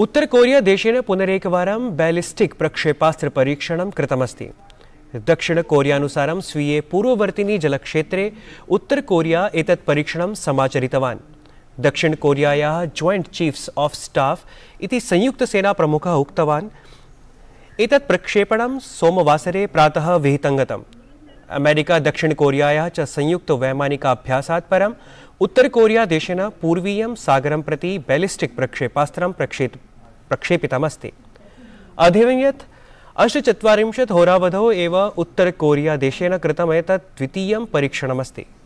उत्तरकोरियादेशेन पुनरेकवारं बैलिस्टिक प्रक्षेपास्त्र परीक्षणं कृतमस्ति दक्षिणकोरियानुसारं स्वीये पूर्ववर्तिनि जलक्षेत्रे उत्तरकोरिया एतत् परीक्षणं समाचरितवान् दक्षिणकोरियायाः जॉइंट चीफ्स ऑफ स्टाफ इति संयुक्तसेनाप्रमुखः उक्तवान् एतत् प्रक्षेपणं सोमवासरे प्रातः विहितङ्गतम् अमेरिका दक्षिण कोरियायाः च संयुक्त वैमानिक संयुक्तवैमानिकाभ्यासात् परम् उत्तरकोरियादेशेन पूर्वीयं सागरं प्रति बेलिस्टिक् प्रक्षेपास्त्रं प्रक्षेप प्रक्षेपितमस्ति अधेयं यत् अष्टचत्वारिंशत् होरावधौ एव उत्तर कोरिया देशेन कृतम् एतत् द्वितीयं परीक्षणमस्ति